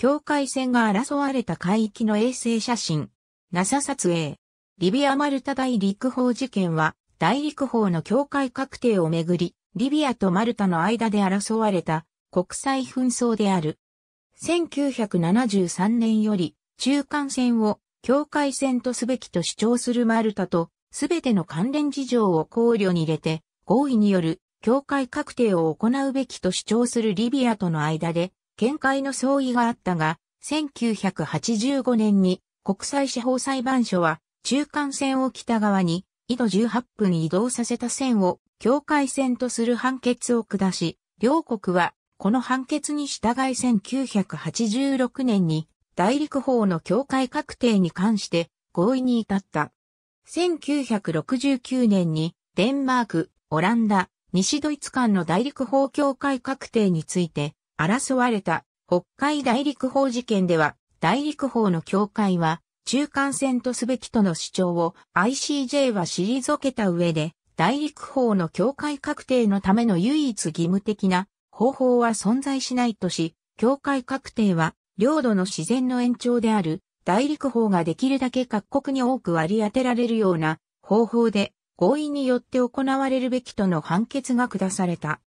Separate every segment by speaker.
Speaker 1: 境界線が争われた海域の衛星写真。NASA 撮影。リビア・マルタ大陸法事件は、大陸法の境界確定をめぐり、リビアとマルタの間で争われた国際紛争である。1973年より、中間線を境界線とすべきと主張するマルタと、すべての関連事情を考慮に入れて、合意による境界確定を行うべきと主張するリビアとの間で見解の相違があったが、1985年に国際司法裁判所は中間線を北側に緯度18分移動させた線を境界線とする判決を下し、両国はこの判決に従い1986年に大陸法の境界確定に関して合意に至った。1969年にデンマーク、オランダ、西ドイツ間の大陸法境界確定について争われた北海大陸法事件では、大陸法の境界は中間線とすべきとの主張を ICJ は退けた上で、大陸法の境界確定のための唯一義務的な方法は存在しないとし、境界確定は領土の自然の延長である大陸法ができるだけ各国に多く割り当てられるような方法で合意によって行われるべきとの判決が下された。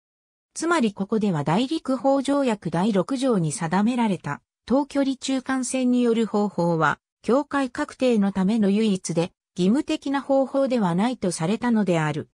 Speaker 1: つまりここでは大陸法条約第6条に定められた、等距離中間線による方法は、境界確定のための唯一で、義務的な方法ではないとされたのである。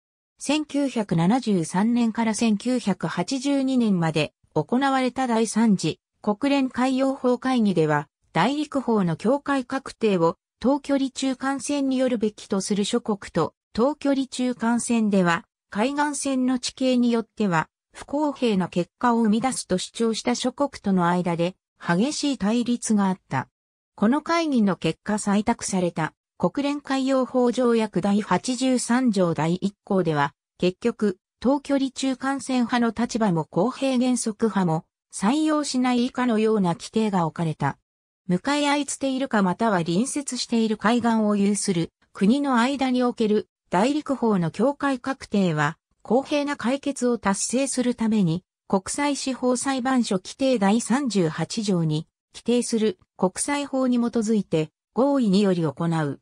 Speaker 1: 1973年から1982年まで行われた第3次国連海洋法会議では、大陸法の境界確定を、等距離中間線によるべきとする諸国と、等距離中間線では、海岸線の地形によっては、不公平な結果を生み出すと主張した諸国との間で激しい対立があった。この会議の結果採択された国連海洋法条約第83条第1項では結局東距離中間線派の立場も公平原則派も採用しない以下のような規定が置かれた。向かい合いつているかまたは隣接している海岸を有する国の間における大陸法の境界確定は公平な解決を達成するために、国際司法裁判所規定第38条に規定する国際法に基づいて合意により行う。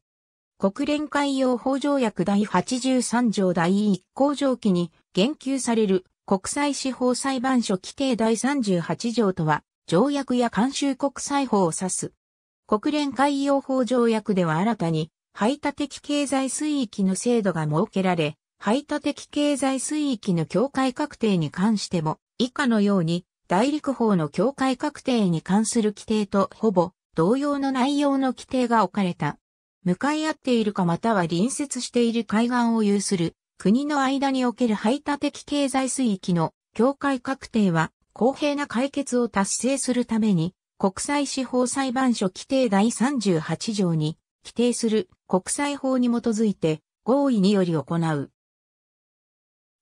Speaker 1: 国連海洋法条約第83条第1項条記に言及される国際司法裁判所規定第38条とは条約や慣習国際法を指す。国連海洋法条約では新たに排他的経済水域の制度が設けられ、排他的経済水域の境界確定に関しても、以下のように、大陸法の境界確定に関する規定とほぼ同様の内容の規定が置かれた。向かい合っているかまたは隣接している海岸を有する国の間における排他的経済水域の境界確定は公平な解決を達成するために国際司法裁判所規定第38条に規定する国際法に基づいて合意により行う。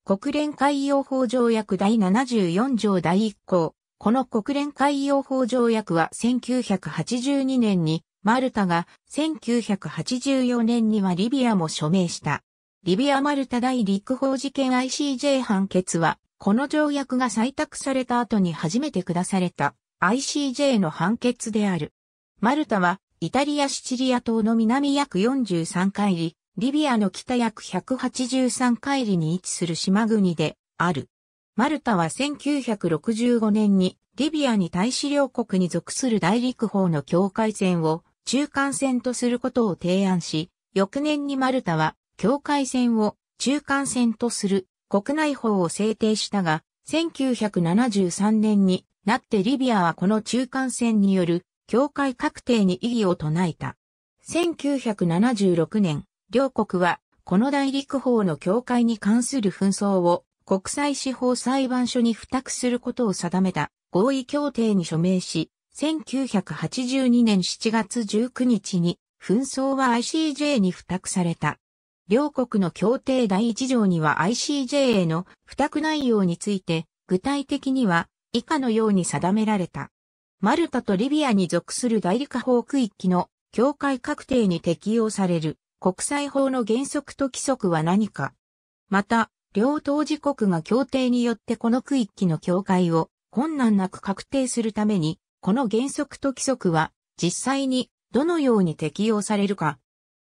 Speaker 1: 国連海洋法条約第74条第1項。この国連海洋法条約は1982年にマルタが1984年にはリビアも署名した。リビア・マルタ大陸法事件 ICJ 判決は、この条約が採択された後に初めて下された ICJ の判決である。マルタはイタリア・シチリア島の南約43海里、リビアの北約183海里に位置する島国である。マルタは1965年にリビアに大使領国に属する大陸法の境界線を中間線とすることを提案し、翌年にマルタは境界線を中間線とする国内法を制定したが、1973年になってリビアはこの中間線による境界確定に異議を唱えた。1976年、両国は、この大陸法の境界に関する紛争を国際司法裁判所に付託することを定めた合意協定に署名し、1982年7月19日に紛争は ICJ に付託された。両国の協定第1条には ICJ への付託内容について具体的には以下のように定められた。マルタとリビアに属する大陸法区域の境界確定に適用される国際法の原則と規則は何か。また、両当事国が協定によってこの区域の境界を困難なく確定するために、この原則と規則は実際にどのように適用されるか。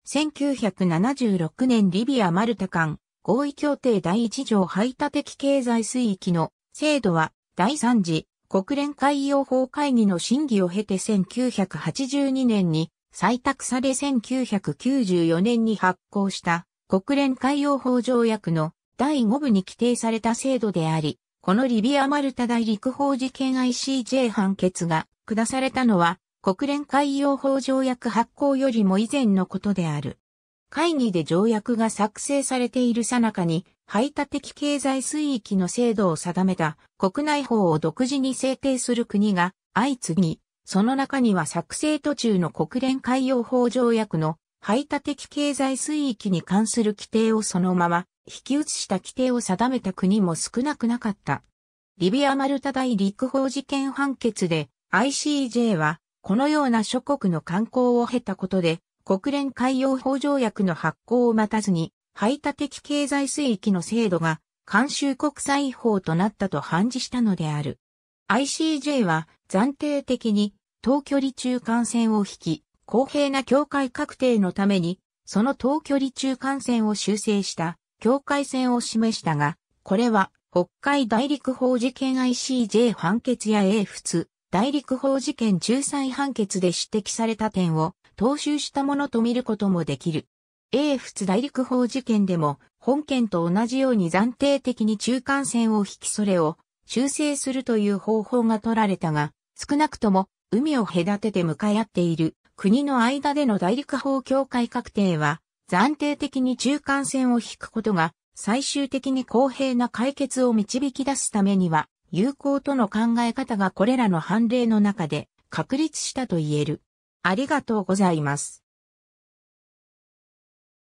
Speaker 1: 1976年リビア・マルタ間合意協定第1条排他的経済水域の制度は第3次国連海洋法会議の審議を経て1982年に採択され1994年に発行した国連海洋法条約の第5部に規定された制度であり、このリビア・マルタ大陸法事件 ICJ 判決が下されたのは国連海洋法条約発行よりも以前のことである。会議で条約が作成されている最中に排他的経済水域の制度を定めた国内法を独自に制定する国が相次ぎその中には作成途中の国連海洋法条約の排他的経済水域に関する規定をそのまま引き移した規定を定めた国も少なくなかった。リビア・マルタ大陸法事件判決で ICJ はこのような諸国の観光を経たことで国連海洋法条約の発行を待たずに排他的経済水域の制度が慣習国際法となったと判事したのである。ICJ は暫定的に等距離中間線を引き、公平な境界確定のために、その等距離中間線を修正した境界線を示したが、これは北海大陸法事件 ICJ 判決や英仏大陸法事件仲裁判決で指摘された点を踏襲したものと見ることもできる。英仏大陸法事件でも本件と同じように暫定的に中間線を引きそれを修正するという方法が取られたが、少なくとも海を隔てて向かい合っている国の間での大陸法境界確定は、暫定的に中間線を引くことが、最終的に公平な解決を導き出すためには、友好との考え方がこれらの判例の中で確立したと言える。ありがとうございます。